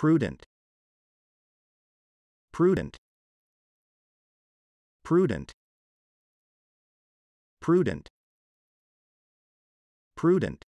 prudent prudent prudent prudent prudent